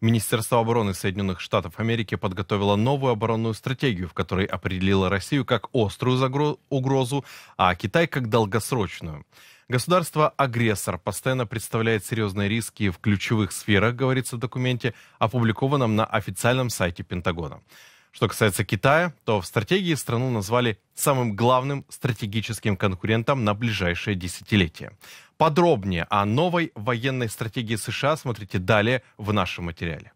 Министерство обороны Соединенных Штатов Америки подготовило новую оборонную стратегию, в которой определило Россию как острую угрозу, а Китай как долгосрочную. Государство-агрессор постоянно представляет серьезные риски в ключевых сферах, говорится в документе, опубликованном на официальном сайте Пентагона. Что касается Китая, то в стратегии страну назвали самым главным стратегическим конкурентом на ближайшее десятилетие. Подробнее о новой военной стратегии США смотрите далее в нашем материале.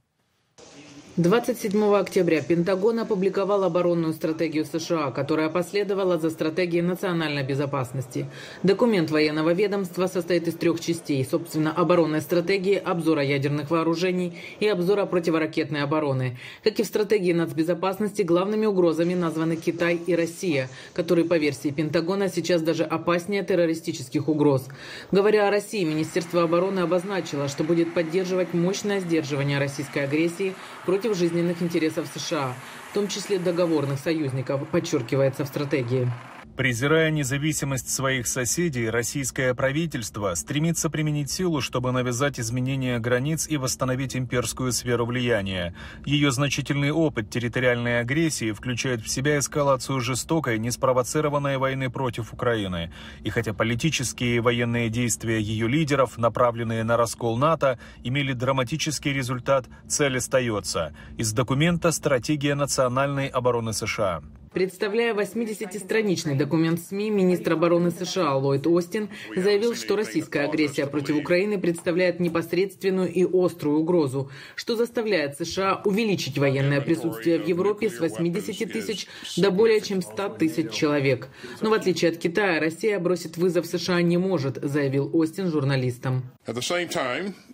27 октября Пентагон опубликовал оборонную стратегию США, которая последовала за стратегией национальной безопасности. Документ военного ведомства состоит из трех частей, собственно, оборонной стратегии, обзора ядерных вооружений и обзора противоракетной обороны. Как и в стратегии нацбезопасности, главными угрозами названы Китай и Россия, которые, по версии Пентагона, сейчас даже опаснее террористических угроз. Говоря о России, Министерство обороны обозначило, что будет поддерживать мощное сдерживание российской агрессии против против жизненных интересов США, в том числе договорных союзников, подчеркивается в стратегии. Презирая независимость своих соседей, российское правительство стремится применить силу, чтобы навязать изменения границ и восстановить имперскую сферу влияния. Ее значительный опыт территориальной агрессии включает в себя эскалацию жестокой, неспровоцированной войны против Украины. И хотя политические и военные действия ее лидеров, направленные на раскол НАТО, имели драматический результат, цель остается. Из документа «Стратегия национальной обороны США». Представляя 80-страничный документ СМИ, министр обороны США Ллойд Остин заявил, что российская агрессия против Украины представляет непосредственную и острую угрозу, что заставляет США увеличить военное присутствие в Европе с 80 тысяч до более чем 100 тысяч человек. Но в отличие от Китая, Россия бросить вызов США не может, заявил Остин журналистам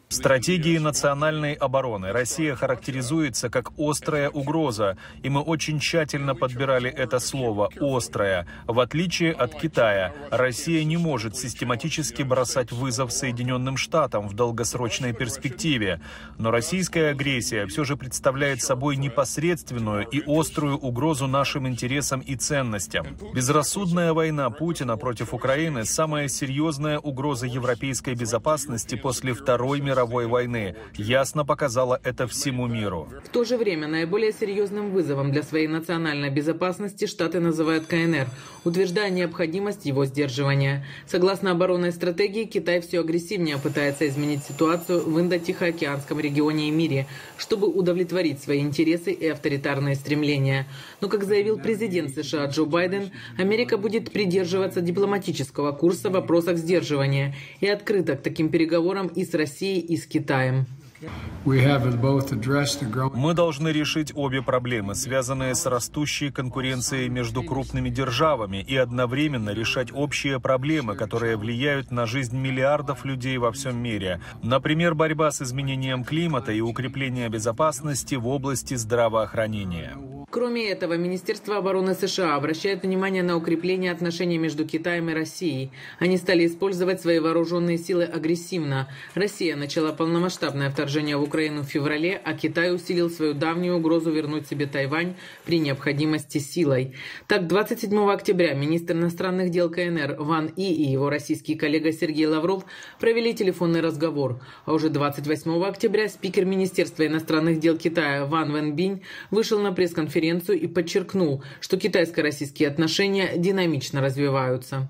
стратегии национальной обороны Россия характеризуется как острая угроза, и мы очень тщательно подбирали это слово «острая». В отличие от Китая, Россия не может систематически бросать вызов Соединенным Штатам в долгосрочной перспективе. Но российская агрессия все же представляет собой непосредственную и острую угрозу нашим интересам и ценностям. Безрассудная война Путина против Украины – самая серьезная угроза европейской безопасности после Второй мировой мировой войны, ясно показала это всему миру. В то же время наиболее серьезным вызовом для своей национальной безопасности Штаты называют КНР, утверждая необходимость его сдерживания. Согласно оборонной стратегии, Китай все агрессивнее пытается изменить ситуацию в Индо-Тихоокеанском регионе и мире, чтобы удовлетворить свои интересы и авторитарные стремления. Но, как заявил президент США Джо Байден, Америка будет придерживаться дипломатического курса в вопросах сдерживания и открыта к таким переговорам и с Россией, и с Китаем. Мы должны решить обе проблемы, связанные с растущей конкуренцией между крупными державами, и одновременно решать общие проблемы, которые влияют на жизнь миллиардов людей во всем мире. Например, борьба с изменением климата и укрепление безопасности в области здравоохранения. Кроме этого, Министерство обороны США обращает внимание на укрепление отношений между Китаем и Россией. Они стали использовать свои вооруженные силы агрессивно. Россия начала полномасштабное вторжение вторжения в Украину в феврале, а Китай усилил свою давнюю угрозу вернуть себе Тайвань при необходимости силой. Так, 27 октября министр иностранных дел КНР Ван И и его российский коллега Сергей Лавров провели телефонный разговор. А уже 28 октября спикер Министерства иностранных дел Китая Ван Венбинь вышел на пресс-конференцию и подчеркнул, что китайско-российские отношения динамично развиваются.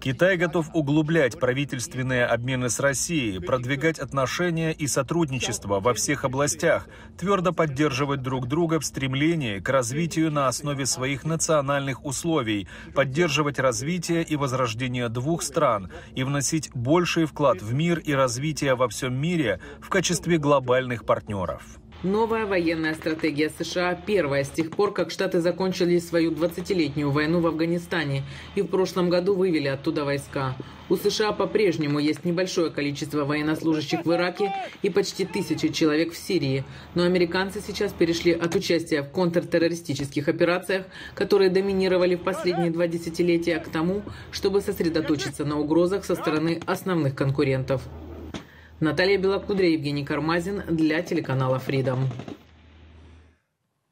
Китай готов углублять правительственные обмены с Россией, продвигать отношения и сотрудничество во всех областях, твердо поддерживать друг друга в стремлении к развитию на основе своих национальных условий, поддерживать развитие и возрождение двух стран и вносить больший вклад в мир и развитие во всем мире в качестве глобальных партнеров. Новая военная стратегия США первая с тех пор, как Штаты закончили свою 20-летнюю войну в Афганистане и в прошлом году вывели оттуда войска. У США по-прежнему есть небольшое количество военнослужащих в Ираке и почти тысячи человек в Сирии. Но американцы сейчас перешли от участия в контртеррористических операциях, которые доминировали в последние два десятилетия, к тому, чтобы сосредоточиться на угрозах со стороны основных конкурентов. Наталья Белокудри, Евгений Кармазин для телеканала Freedom.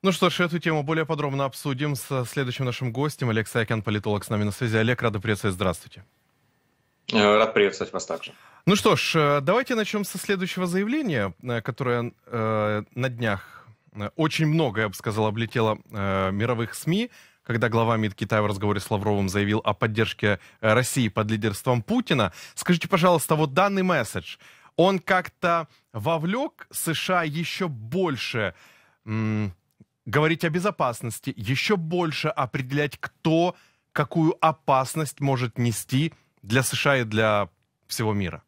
Ну что ж, эту тему более подробно обсудим с следующим нашим гостем. Олег Сайкин, политолог с нами на связи. Олег, рада приветствовать. Здравствуйте. Э, рад приветствовать вас также. Ну что ж, э, давайте начнем со следующего заявления, э, которое на днях очень много, я бы сказал, облетело мировых СМИ, когда глава МИД Китая в разговоре с Лавровым заявил о поддержке России под лидерством Путина. Скажите, пожалуйста, вот данный месседж – он как-то вовлек США еще больше говорить о безопасности, еще больше определять, кто какую опасность может нести для США и для всего мира.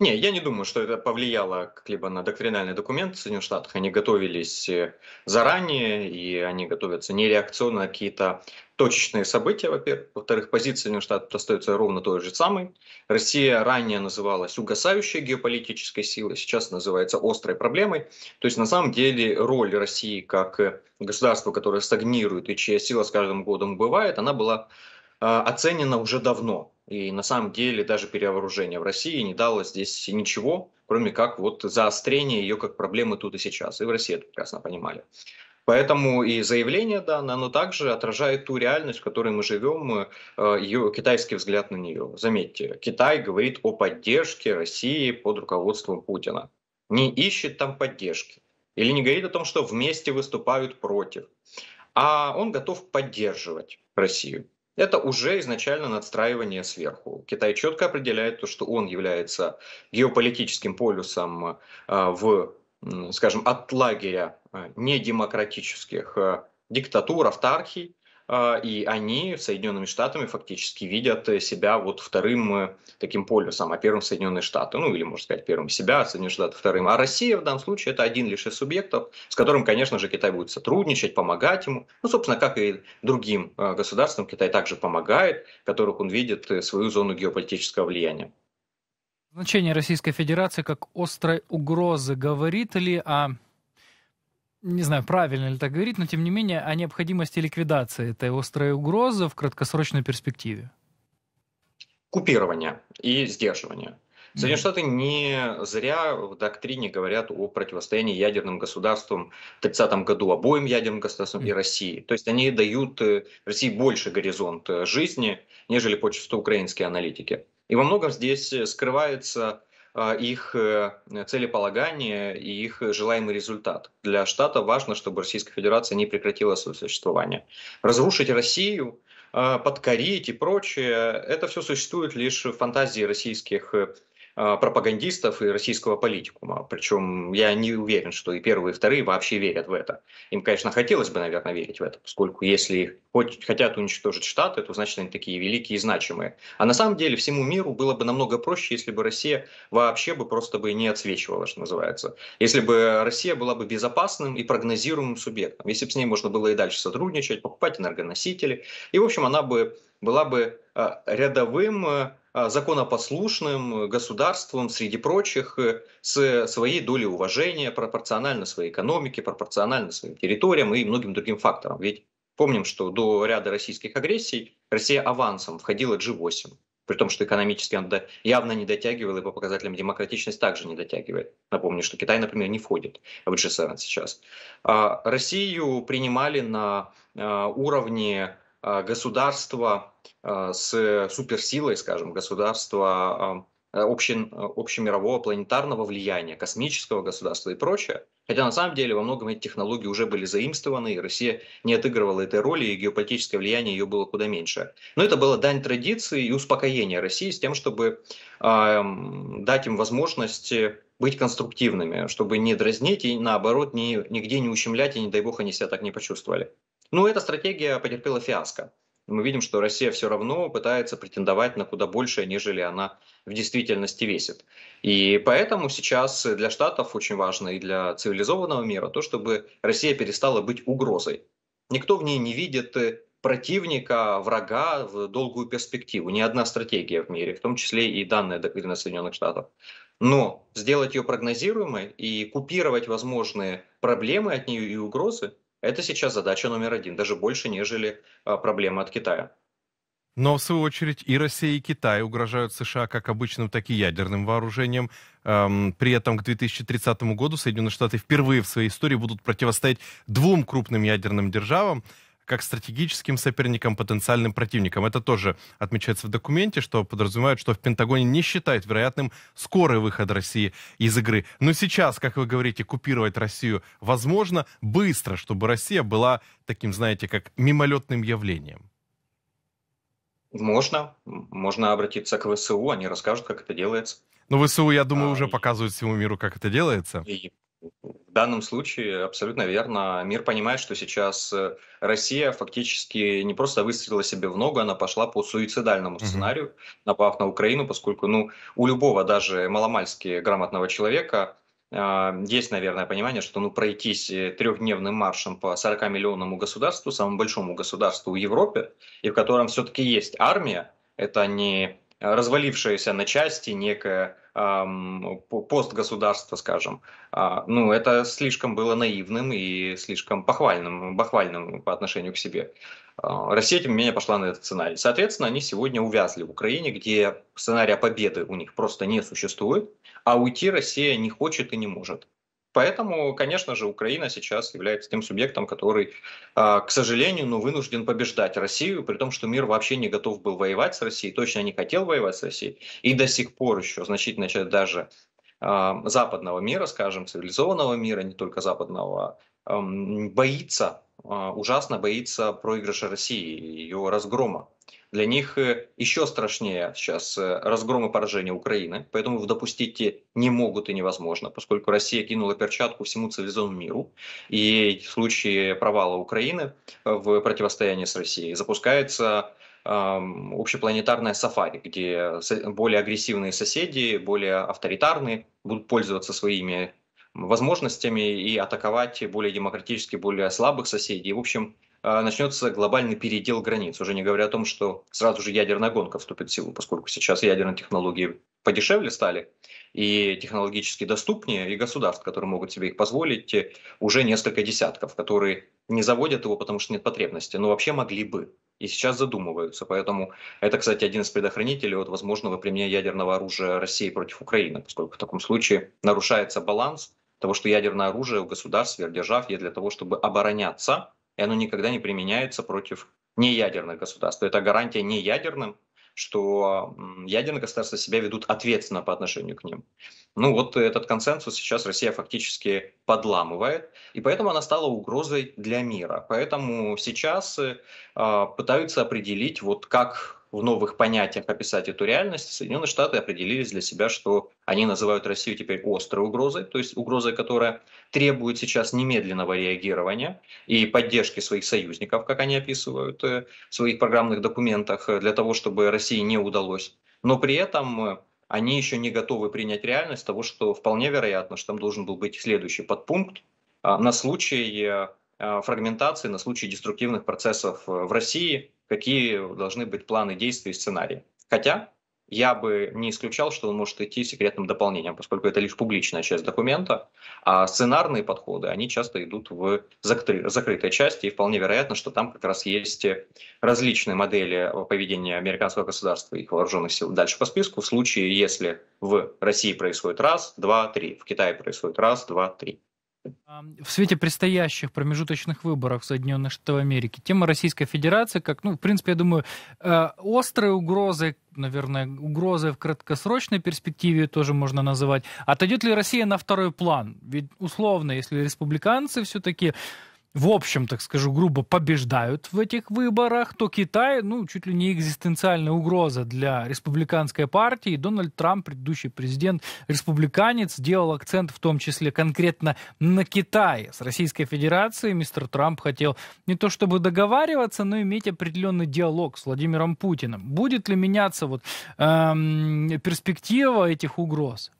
Не, я не думаю, что это повлияло как-либо на доктринальный документ в Соединенных Штатах. Они готовились э, заранее, и они готовятся не реакционно на какие-то точечные события, во-первых. Во-вторых, позиция Соединенных Штатов остается ровно той же самой. Россия ранее называлась угасающей геополитической силой, сейчас называется острой проблемой. То есть, на самом деле, роль России как э, государства, которое стагнирует и чья сила с каждым годом убывает, она была э, оценена уже давно. И на самом деле даже перевооружение в России не дало здесь ничего, кроме как вот заострение ее как проблемы тут и сейчас. И в России это прекрасно понимали. Поэтому и заявление данное, оно также отражает ту реальность, в которой мы живем, э, ее, китайский взгляд на нее. Заметьте, Китай говорит о поддержке России под руководством Путина. Не ищет там поддержки. Или не говорит о том, что вместе выступают против. А он готов поддерживать Россию. Это уже изначально надстраивание сверху. Китай четко определяет то, что он является геополитическим полюсом э, в, скажем, от лагеря э, недемократических э, диктатур, автархий, а, и они Соединенными Штатами фактически видят э, себя вот вторым э, таким полюсом, а первым Соединенные Штаты, ну или, можно сказать, первым себя, а Соединенные Штаты вторым. А Россия в данном случае это один лишь из субъектов, с которым, конечно же, Китай будет сотрудничать, помогать ему. Ну, собственно, как и другим э, государствам, Китай также помогает, которых он видит свою зону геополитического влияния. Значение Российской Федерации как острой угрозы говорит ли о не знаю, правильно ли так говорить, но тем не менее о необходимости ликвидации этой острой угрозы в краткосрочной перспективе? Купирование и сдерживание. Соединенные Штаты не зря в доктрине говорят о противостоянии ядерным государствам в 30 году, обоим ядерным государствам и России. То есть они дают э, России больше горизонт э, жизни, нежели почему украинские аналитики. И во многом здесь э, скрывается а, их э, целеполагание и их желаемый результат. Для штата важно, чтобы Российская Федерация не прекратила свое существование. Разрушить Россию а, подкорить и прочее, это все существует лишь в фантазии российских э, а, пропагандистов и российского политикума. Причем я не уверен, что и первые, и вторые вообще верят в это. Им, конечно, хотелось бы, наверное, верить в это, поскольку если хотят уничтожить Штаты, то значит они такие великие и значимые. А на самом деле всему миру было бы намного проще, если бы Россия вообще бы просто бы не отсвечивала, что называется. Если бы Россия была бы безопасным и прогнозируемым субъектом, если бы с ней можно было и дальше сотрудничать, покупать энергоносители, и, в общем, она бы была бы а, рядовым а, а, законопослушным э, государством, среди прочих, э, с своей долей уважения, пропорционально своей экономике, пропорционально своим территориям и многим другим факторам. Ведь помним, что до ряда российских агрессий Россия авансом входила G8, при том, что экономически она явно не дотягивала и по показателям демократичность также не дотягивает. Напомню, что Китай, например, не входит в G7 сейчас. А, Россию принимали на а, уровне Э, государство э, с суперсилой, скажем, государство э, общемирового планетарного влияния, космического государства и прочее. Хотя на самом деле во многом эти технологии уже были заимствованы, и Россия не отыгрывала этой роли, и геополитическое влияние ее было куда меньше. Но это было дань традиции и успокоение России с тем, чтобы э, дать им возможность быть конструктивными, чтобы не дразнить и наоборот ни, нигде не ущемлять, и не дай бог они себя так не почувствовали. Ну, эта стратегия потерпела фиаско. Мы видим, что Россия все равно пытается претендовать на куда больше, нежели она в действительности весит. И поэтому сейчас для Штатов очень важно и для цивилизованного мира то, чтобы Россия перестала быть угрозой. Никто в ней не видит э, противника, врага в долгую перспективу. Ни одна стратегия в мире, в том числе и данная доктрина Соединенных Штатов. Но сделать ее прогнозируемой и купировать возможные проблемы от нее и угрозы это сейчас задача номер один, даже больше, нежели а, проблема от Китая. Но, в свою очередь, и Россия, и Китай угрожают США как обычным, так и ядерным вооружением. Эм, при этом к 2030 году Соединенные Штаты впервые в своей истории будут противостоять двум крупным ядерным державам как стратегическим соперником, потенциальным противником. Это тоже отмечается в документе, что подразумевает, что в Пентагоне не считает вероятным скорый выход России из игры. Но сейчас, как вы говорите, купировать Россию возможно быстро, чтобы Россия была таким, знаете, как мимолетным явлением. Можно. Можно обратиться к ВСУ, они расскажут, как это делается. Но ну, ВСУ, я думаю, а, уже и... показывают всему миру, как это делается. И в данном случае абсолютно верно. Мир понимает, что сейчас э, Россия фактически не просто выстрелила себе в ногу, она пошла по суицидальному сценарию, напав на Украину, поскольку ну, у любого даже маломальски грамотного человека а, есть, наверное, понимание, что ну, пройтись э, трехдневным маршем по 40-миллионному государству, самому большому государству в Европе, и в котором все-таки есть армия, это не развалившееся на части некое эм, постгосударство, скажем. А, ну, это слишком было наивным и слишком похвальным, похвальным по отношению к себе. А, Россия, тем не менее, пошла на этот сценарий. Соответственно, они сегодня увязли в Украине, где сценария победы у них просто не существует, а уйти Россия не хочет и не может. Поэтому, конечно же, Украина сейчас является тем субъектом, который, а, к сожалению, ну, вынужден побеждать Россию, при том, что мир вообще не готов был воевать с Россией, точно не хотел воевать с Россией, и до сих пор еще значительная часть даже а, западного мира, скажем, цивилизованного мира, не только западного, Эм, боится, а, ужасно боится проигрыша России, ее разгрома. Для них э, еще страшнее сейчас э, разгром и поражение Украины, поэтому допустить не могут и невозможно, поскольку Россия кинула перчатку всему цивилизованному миру, и в случае провала Украины э, в противостоянии с Россией запускается эм, общепланетарная сафари, где более агрессивные соседи, более авторитарные будут пользоваться своими возможностями и атаковать более демократически, более слабых соседей. В общем, э, начнется глобальный передел границ, уже не говоря о том, что сразу же ядерная гонка вступит в силу, поскольку сейчас ядерные технологии подешевле стали и технологически доступнее, и государств, которые могут себе их позволить, э, уже несколько десятков, которые не заводят его, потому что нет потребности, но вообще могли бы и сейчас задумываются. Поэтому это, кстати, один из предохранителей от возможного применения ядерного оружия России против Украины, поскольку в таком случае нарушается баланс того, что ядерное оружие у государств, держав, есть для того, чтобы обороняться, и оно никогда не применяется против неядерных государств. Это гарантия неядерным, что ядерные государства себя ведут ответственно по отношению к ним. Ну вот этот консенсус сейчас Россия фактически подламывает, и поэтому она стала угрозой для мира. Поэтому сейчас э, пытаются определить, вот как в новых понятиях описать эту реальность, Соединенные Штаты определились для себя, что они называют Россию теперь острой угрозой, то есть угрозой, которая требует сейчас немедленного реагирования и поддержки своих союзников, как они описывают э, в своих программных документах, э, для того, чтобы России не удалось. Но при этом э, они еще не готовы принять реальность того, что вполне вероятно, что там должен был быть следующий подпункт на случай фрагментации, на случай деструктивных процессов в России, какие должны быть планы действий и сценарии. Хотя я бы не исключал, что он может идти секретным дополнением, поскольку это лишь публичная часть документа, а сценарные подходы, они часто идут в закрытой части, и вполне вероятно, что там как раз есть различные модели поведения американского государства и их вооруженных сил дальше по списку, в случае, если в России происходит раз, два, три, в Китае происходит раз, два, три. В свете предстоящих промежуточных выборов в Соединенных Штатах Америки тема Российской Федерации, как, ну, в принципе, я думаю, э, острые угрозы, наверное, угрозы в краткосрочной перспективе тоже можно называть. Отойдет ли Россия на второй план? Ведь условно, если республиканцы все-таки в общем, так скажу, грубо побеждают в этих выборах, то Китай, ну, чуть ли не экзистенциальная угроза для республиканской партии. Дональд Трамп, предыдущий президент, республиканец, делал акцент в том числе конкретно на Китае. С Российской Федерацией мистер Трамп хотел не то чтобы договариваться, но иметь определенный диалог с Владимиром Путиным. Будет ли меняться вот, эм, перспектива этих угроз?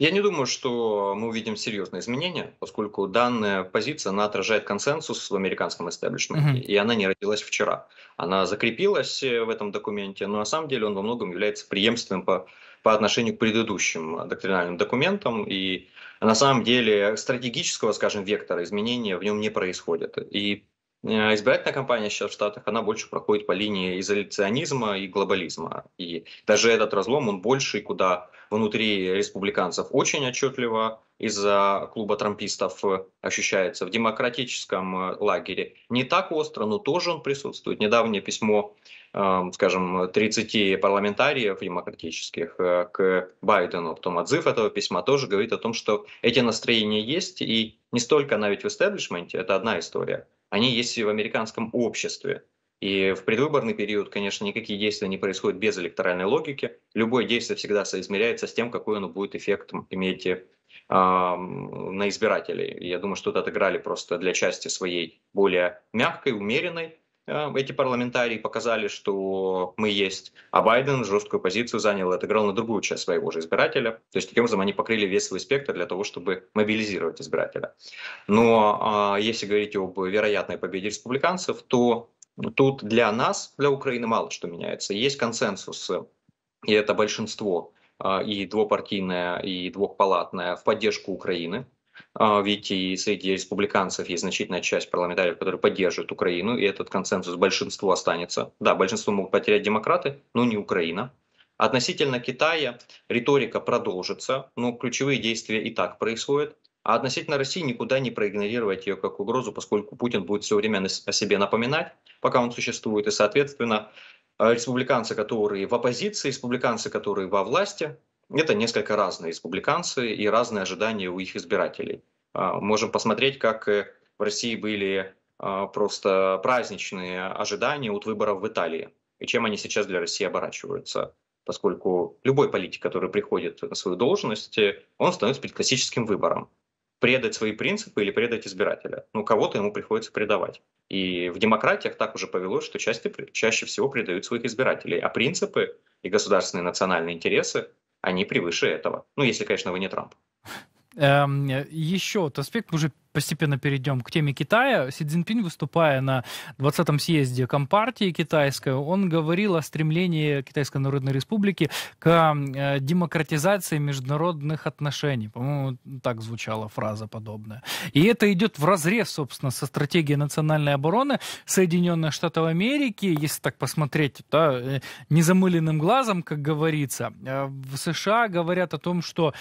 Я не думаю, что мы увидим серьезные изменения, поскольку данная позиция, она отражает консенсус в американском истеблишменте, mm-hmm. и она не родилась вчера. Она закрепилась э, в этом документе, но на самом деле он во многом является преемственным по, по отношению к предыдущим доктринальным документам, и на самом деле стратегического, скажем, вектора изменения в нем не происходит. И Э, избирательная кампания сейчас в Штатах, она больше проходит по линии изоляционизма и глобализма. И даже этот разлом, он больше, куда внутри республиканцев очень отчетливо из-за клуба трампистов ощущается в демократическом э, лагере. Не так остро, но тоже он присутствует. Недавнее письмо, э, скажем, 30 парламентариев демократических к Байдену, потом отзыв этого письма тоже говорит о том, что эти настроения есть, и не столько она ведь в истеблишменте, это одна история – они есть и в американском обществе. И в предвыборный период, конечно, никакие действия не происходят без электоральной логики. Любое действие всегда соизмеряется с тем, какой оно будет эффект иметь э, на избирателей. Я думаю, что тут отыграли просто для части своей более мягкой, умеренной, Эм, эти парламентарии показали, что мы есть. А Байден жесткую позицию занял и отыграл на другую часть своего же избирателя. То есть таким образом они покрыли весь свой спектр для того, чтобы мобилизировать избирателя. Но а, если говорить об вероятной победе республиканцев, то тут для нас, для Украины мало что меняется. Есть консенсус, и это большинство а, и двупартийное, и двухпалатное в поддержку Украины. А, ведь и среди республиканцев есть значительная часть парламентариев, которые поддерживают Украину, и этот консенсус большинство останется. Да, большинство могут потерять демократы, но не Украина. Относительно Китая риторика продолжится, но ключевые действия и так происходят. А относительно России никуда не проигнорировать ее как угрозу, поскольку Путин будет все время о себе напоминать, пока он существует. И, соответственно, э, республиканцы, которые в оппозиции, республиканцы, которые во власти, это несколько разные республиканцы и разные ожидания у их избирателей. А, можем посмотреть, как э, в России были а, просто праздничные ожидания от выборов в Италии, и чем они сейчас для России оборачиваются. Поскольку любой политик, который приходит на свою должность, э, он становится перед классическим выбором. Предать свои принципы или предать избирателя. Ну, кого-то ему приходится предавать. И в демократиях так уже повелось, что части, чаще всего предают своих избирателей. А принципы и государственные национальные интересы они превыше этого. Ну, если, конечно, вы не Трамп. Эм, э, Еще, Тоспект уже постепенно перейдем к теме Китая. Си Цзиньпин, выступая на 20-м съезде Компартии китайской, он говорил о стремлении Китайской Народной Республики к э, демократизации международных отношений. По-моему, так звучала фраза подобная. И это идет в разрез, собственно, со стратегией национальной обороны Соединенных Штатов Америки. Если так посмотреть да, э, незамыленным глазом, как говорится, э, в США говорят о том, что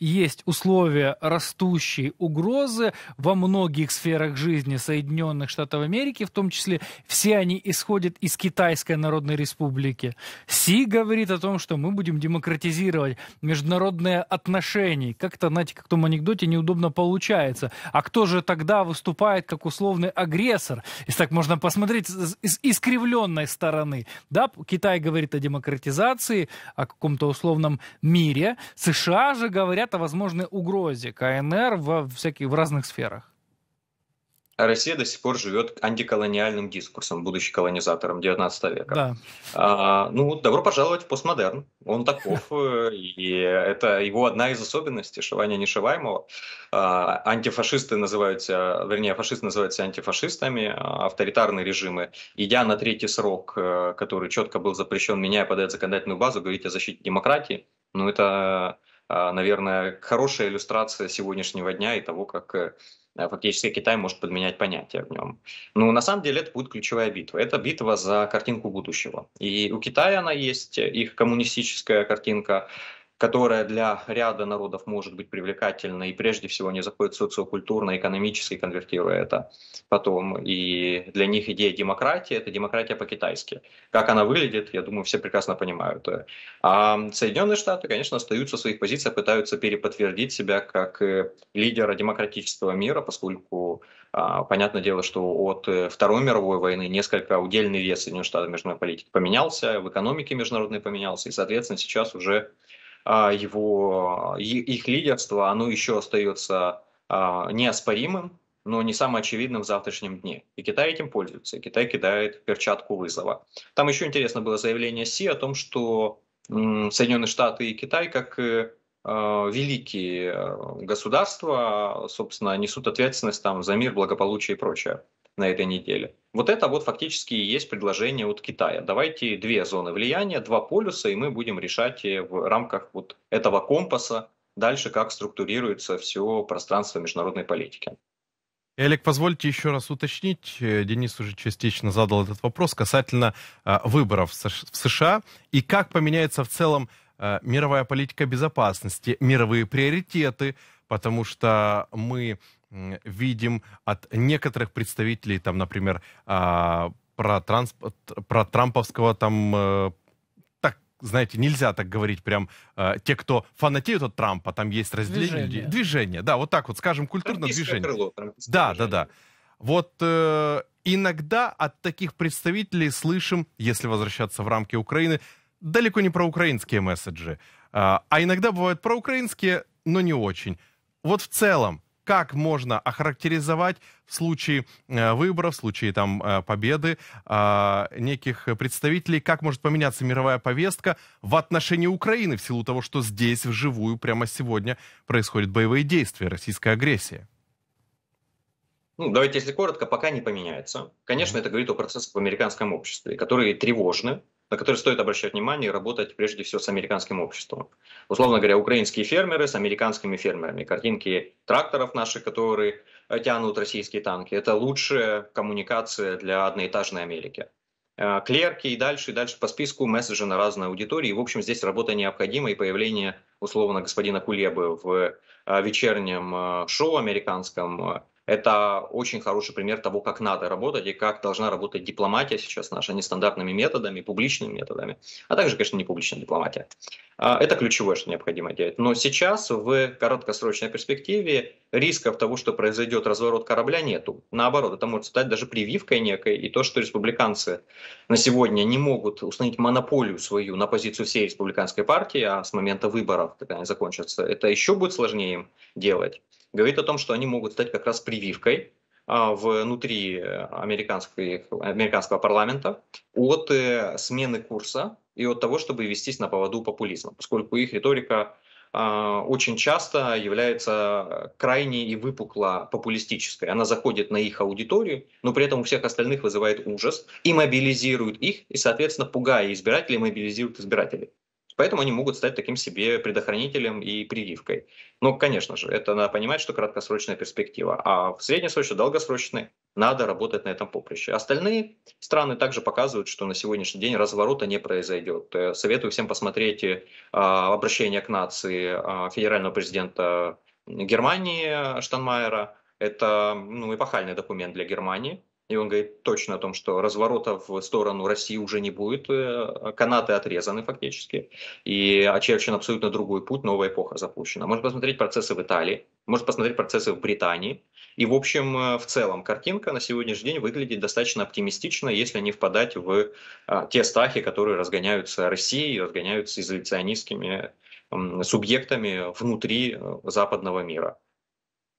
есть условия растущей угрозы угрозы во многих сферах жизни Соединенных Штатов Америки, в том числе все они исходят из Китайской Народной Республики. Си говорит о том, что мы будем демократизировать международные отношения. Как-то, знаете, как в том анекдоте неудобно получается. А кто же тогда выступает как условный агрессор? Если так можно посмотреть с искривленной стороны. Да, Китай говорит о демократизации, о каком-то условном мире. США же говорят о возможной угрозе КНР во всякие в разных разных сферах. А Россия до сих пор живет антиколониальным дискурсом, будучи колонизатором 19 века. Да. А, ну, добро пожаловать в постмодерн. Он таков, э, и это его одна из особенностей шивания нешиваемого. А, антифашисты называются, вернее, фашисты называются антифашистами, а, авторитарные режимы. Идя на третий срок, э, который четко был запрещен, меняя под законодательную базу, говорить о защите демократии, ну, это а, наверное, хорошая иллюстрация сегодняшнего дня и того, как э, фактически Китай может подменять понятия в нем. Но ну, на самом деле это будет ключевая битва. Это битва за картинку будущего. И у Китая она есть, их коммунистическая картинка, которая для ряда народов может быть привлекательна и прежде всего не заходит социокультурно, экономически, конвертируя это потом. И для них идея демократии – это демократия по-китайски. Как она выглядит, я думаю, все прекрасно понимают. А Соединенные Штаты, конечно, остаются в своих позициях, пытаются переподтвердить себя как э, лидера демократического мира, поскольку а, Понятное дело, что от э, Второй мировой войны несколько удельный вес Соединенных Штатов международной политики поменялся, в экономике международной поменялся, и, соответственно, сейчас уже а, его, их лидерство, оно еще остается а, неоспоримым, но не самым очевидным в завтрашнем дне. И Китай этим пользуется, и Китай кидает перчатку вызова. Там еще интересно было заявление Си о том, что Соединенные Штаты и Китай, как а, великие э, государства, собственно, несут ответственность там за мир, благополучие и прочее на этой неделе. Вот это вот фактически и есть предложение от Китая. Давайте две зоны влияния, два полюса, и мы будем решать э, в рамках вот этого компаса дальше, как структурируется все пространство международной политики. И, позвольте еще раз уточнить, э, Денис уже частично задал этот вопрос касательно э, выборов в США и как поменяется в целом мировая политика безопасности, мировые приоритеты, потому что мы видим от некоторых представителей, там, например, а, про, транс, про трамповского там э, знаете, нельзя так говорить прям э, те, кто фанатеют от Трампа, там есть разделение движение. Движение, да, вот так вот, скажем, культурное движение. Крыло, да, движение. да, да. Вот э, иногда от таких представителей слышим, если возвращаться в рамки Украины, далеко не про украинские месседжи, э, а иногда бывают украинские, но не очень. Вот в целом, как можно охарактеризовать в случае э, выборов, в случае там э, победы а, неких представителей, как может поменяться мировая повестка в отношении Украины в силу того, что здесь вживую прямо сегодня происходят боевые действия, российская агрессия? Ну, давайте, если коротко, пока не поменяется. Конечно, это говорит о процессах в американском обществе, которые тревожны, на которые стоит обращать внимание и работать прежде всего с американским обществом. Условно говоря, украинские фермеры с американскими фермерами. Картинки тракторов наших, которые э, тянут российские танки. Это лучшая коммуникация для одноэтажной Америки. Э, клерки и дальше, и дальше по списку месседжи на разные аудитории. в общем, здесь работа необходима, и появление, условно, господина Кулебы в э, вечернем шоу американском это очень хороший пример того, как надо работать и как должна работать дипломатия сейчас наша нестандартными методами, публичными методами, а также, конечно, не публичная дипломатия. А, это ключевое, что необходимо делать. Но сейчас в короткосрочной перспективе рисков того, что произойдет разворот корабля, нету. Наоборот, это может стать даже прививкой некой. И то, что республиканцы на сегодня не могут установить монополию свою на позицию всей республиканской партии, а с момента выборов, когда они закончатся, это еще будет сложнее им делать, говорит о том, что они могут стать как раз прививкой а, внутри э, американского парламента от э, смены курса и от того, чтобы вестись на поводу популизма, поскольку их риторика а, очень часто является крайне и выпукло популистической. Она заходит на их аудиторию, но при этом у всех остальных вызывает ужас и мобилизирует их, и, соответственно, пугая избирателей, мобилизирует избирателей. Поэтому они могут стать таким себе предохранителем и прививкой. Но, конечно же, это надо понимать, что краткосрочная перспектива. А в среднесрочной, долгосрочной надо работать на этом поприще. Остальные страны также показывают, что на сегодняшний день разворота не произойдет. Э, советую всем посмотреть э, обращение к нации э, федерального президента Германии Штанмайера. Это ну, эпохальный документ для Германии, и он говорит точно о том, что разворота в сторону России уже не будет, э, канаты отрезаны фактически, и очерчен абсолютно другой путь, новая эпоха запущена. Можно посмотреть процессы в Италии, можно посмотреть процессы в Британии, и в общем, э, в целом, картинка на сегодняшний день выглядит достаточно оптимистично, если не впадать в а, те страхи, которые разгоняются Россией, разгоняются изоляционистскими субъектами внутри э, западного мира.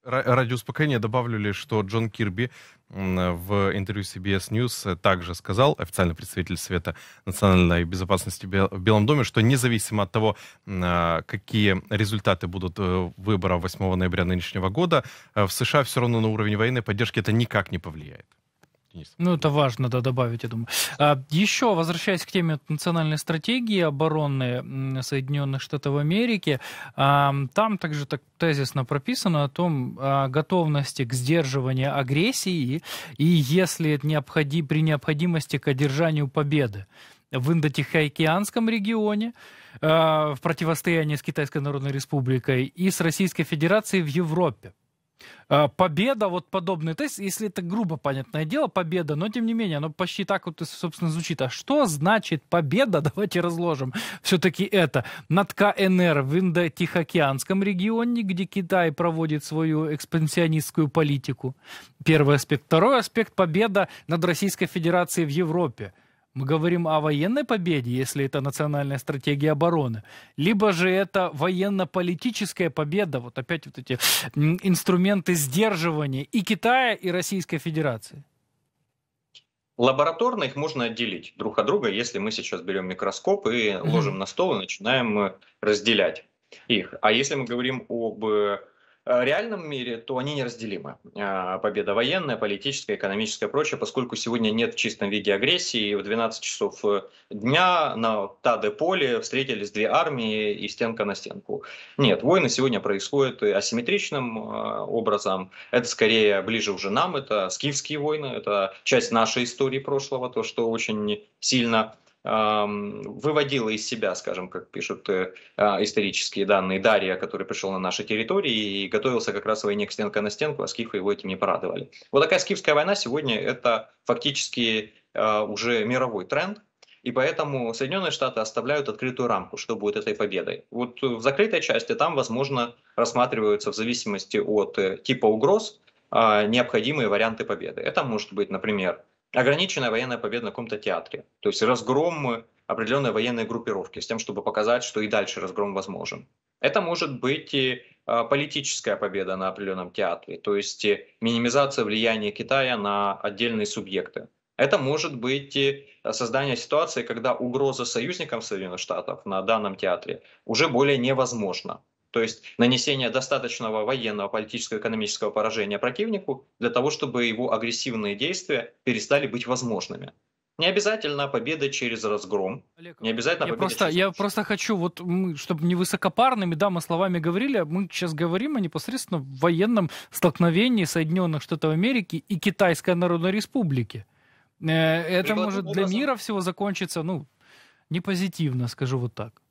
Ради успокоения добавлю лишь, что Джон Кирби в интервью CBS News также сказал, официальный представитель Света национальной безопасности в Белом доме, что независимо от того, а, какие результаты будут э, выборов 8 ноября нынешнего года, э, в США все равно на уровень военной поддержки это никак не повлияет. Денис. Ну, это важно, да, добавить, я думаю. А, еще, возвращаясь к теме национальной стратегии обороны Соединенных Штатов Америки, а, там также так тезисно прописано о том о а, готовности к сдерживанию агрессии и, если необходи, при необходимости, к одержанию победы в Индотихоокеанском регионе, а, в противостоянии с Китайской Народной Республикой и с Российской Федерацией в Европе. А, победа, вот подобный тест, если это грубо понятное дело, победа, но тем не менее, оно почти так вот, собственно, звучит. А что значит победа? Давайте разложим все-таки это. Над КНР в Индо-Тихоокеанском регионе, где Китай проводит свою экспансионистскую политику. Первый аспект. Второй аспект – победа над Российской Федерацией в Европе. Мы говорим о военной победе, если это национальная стратегия обороны. Либо же это военно-политическая победа. Вот опять вот эти инструменты сдерживания и Китая, и Российской Федерации. Лабораторно их можно отделить друг от друга, если мы сейчас берем микроскоп и ложим на стол и начинаем э, разделять их. А если мы говорим об э, Э, реальном мире, то они неразделимы. Э, победа военная, политическая, экономическая и прочее, поскольку сегодня нет в чистом виде агрессии. в 12 часов э, дня на Таде-поле встретились две армии и стенка на стенку. Нет, войны сегодня происходят асимметричным образом. Это скорее ближе уже нам, это скифские войны, это часть нашей истории прошлого, то, что очень сильно выводила из себя, скажем, как пишут э, а, исторические данные, Дария, который пришел на наши территории и готовился как раз к войне стенка на стенку, а скифы его этим не порадовали. Вот такая скифская война сегодня это фактически а, уже мировой тренд, и поэтому Соединенные Штаты оставляют открытую рамку, что будет этой победой. Вот в закрытой части там, возможно, рассматриваются в зависимости от э, типа угроз а, необходимые варианты победы. Это может быть, например, ограниченная военная победа на каком-то театре. То есть разгром э, определенной военной группировки с тем, чтобы показать, что и дальше разгром возможен. Это может быть и а, политическая победа на определенном театре, то есть э, минимизация влияния Китая на отдельные субъекты. Это может быть и э, создание ситуации, когда угроза союзникам Соединенных Штатов на данном театре уже более невозможна то есть нанесение достаточного военного, политического, экономического поражения противнику для того, чтобы его агрессивные действия перестали быть возможными. Не обязательно победа через разгром. Олег, не обязательно я просто, через... Я просто хочу, вот мы, чтобы не высокопарными, да, мы словами говорили, мы сейчас говорим о непосредственно военном столкновении Соединенных Штатов Америки и Китайской Народной Республики. Э, это может для мира всего закончиться, ну, не позитивно, скажу вот так.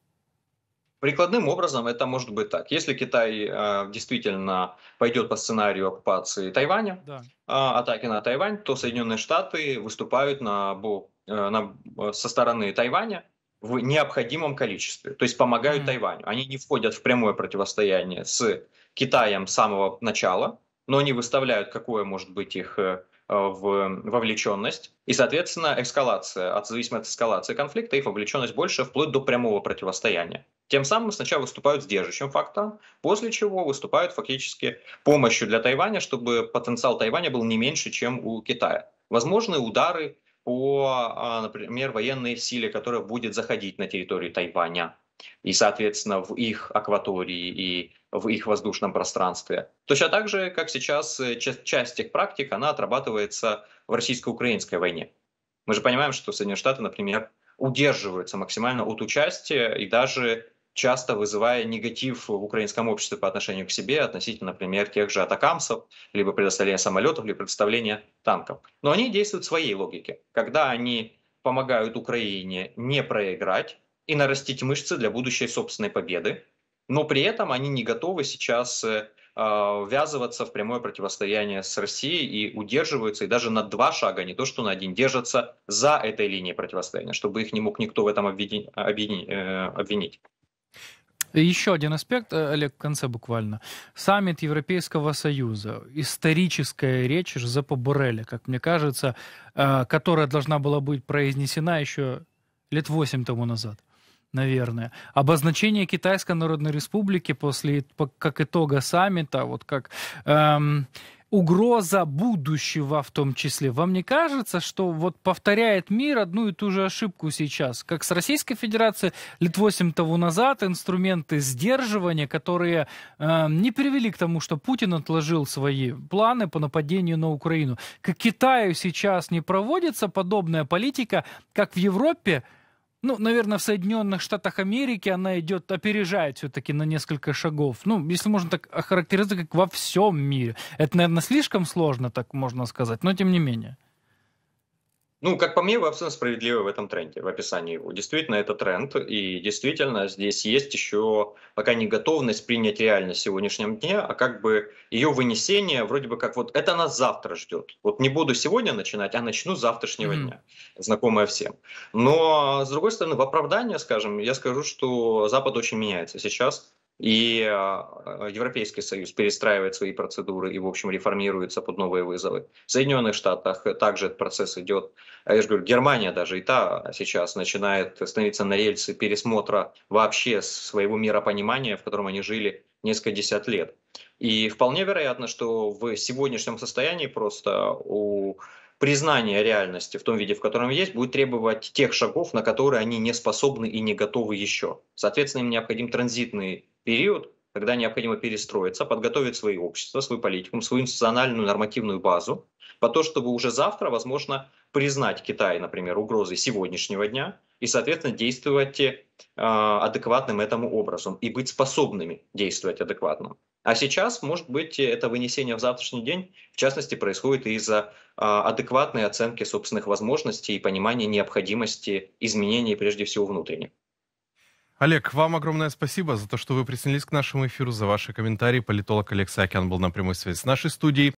Прикладным образом это может быть так. Если Китай э, действительно пойдет по сценарию оккупации Тайваня, да. э, атаки на Тайвань, то Соединенные Штаты выступают на, э, на, э, со стороны Тайваня в необходимом количестве, то есть помогают mm. Тайваню. Они не входят в прямое противостояние с Китаем с самого начала, но они выставляют, какое может быть их э, э, в вовлеченность. И, соответственно, эскалация, от зависимости от эскалации конфликта, их вовлеченность больше вплоть до прямого противостояния. Тем самым сначала выступают сдерживающим держащим фактором, после чего выступают фактически помощью для Тайваня, чтобы потенциал Тайваня был не меньше, чем у Китая. Возможны удары по, а, например, военной силе, которая будет заходить на территорию Тайваня и, соответственно, в их акватории и в их воздушном пространстве. Точно так же, как сейчас э, часть тех практик, она отрабатывается в российско-украинской войне. Мы же понимаем, что Соединенные Штаты, например, удерживаются максимально от участия и даже часто вызывая негатив в украинском обществе по отношению к себе относительно, например, тех же атакамсов, либо предоставления самолетов, либо предоставления танков. Но они действуют в своей логике. Когда они помогают Украине не проиграть и нарастить мышцы для будущей собственной победы, но при этом они не готовы сейчас э, а, ввязываться в прямое противостояние с Россией и удерживаются, и даже на два шага, не то что на один, держатся за этой линией противостояния, чтобы их не мог никто в этом э, обвинить. Еще один аспект, э, Олег, в конце буквально. Саммит Европейского Союза. Историческая речь Жозепа Бореля, как мне кажется, э, которая должна была быть произнесена еще лет восемь тому назад наверное. Обозначение Китайской Народной Республики после, как итога саммита, вот как эм, угроза будущего в том числе. Вам не кажется, что вот повторяет мир одну и ту же ошибку сейчас? Как с Российской Федерацией лет 8 тому назад инструменты сдерживания, которые э, не привели к тому, что Путин отложил свои планы по нападению на Украину. К Китаю сейчас не проводится подобная политика, как в Европе, ну, наверное, в Соединенных Штатах Америки она идет, опережает все-таки на несколько шагов. Ну, если можно так охарактеризовать, как во всем мире. Это, наверное, слишком сложно, так можно сказать, но тем не менее. Ну, как по мне, вы абсолютно справедливы в этом тренде, в описании его. Действительно, это тренд, и действительно здесь есть еще пока не готовность принять реальность сегодняшнего дня, а как бы ее вынесение вроде бы как вот это нас завтра ждет. Вот не буду сегодня начинать, а начну с завтрашнего mm-hmm. дня, знакомая всем. Но, с другой стороны, в оправдание, скажем, я скажу, что Запад очень меняется сейчас. И а, Европейский Союз перестраивает свои процедуры и, в общем, реформируется под новые вызовы. В Соединенных Штатах также этот процесс идет. А я же говорю, Германия даже и та сейчас начинает становиться на рельсы пересмотра вообще своего миропонимания, в котором они жили несколько десят лет. И вполне вероятно, что в сегодняшнем состоянии просто у признание реальности в том виде, в котором есть, будет требовать тех шагов, на которые они не способны и не готовы еще. Соответственно, им необходим транзитный период, когда необходимо перестроиться, подготовить свои общества, свою политику, свою институциональную нормативную базу, по то, чтобы уже завтра, возможно, признать Китай, например, угрозой сегодняшнего дня и, соответственно, действовать э, адекватным этому образом и быть способными действовать адекватно. А сейчас, может быть, это вынесение в завтрашний день, в частности, происходит из-за э, адекватной оценки собственных возможностей и понимания необходимости изменений, прежде всего, внутренних. Олег, вам огромное спасибо за то, что вы присоединились к нашему эфиру, за ваши комментарии. Политолог Олег Саакян был на прямой связи с нашей студией.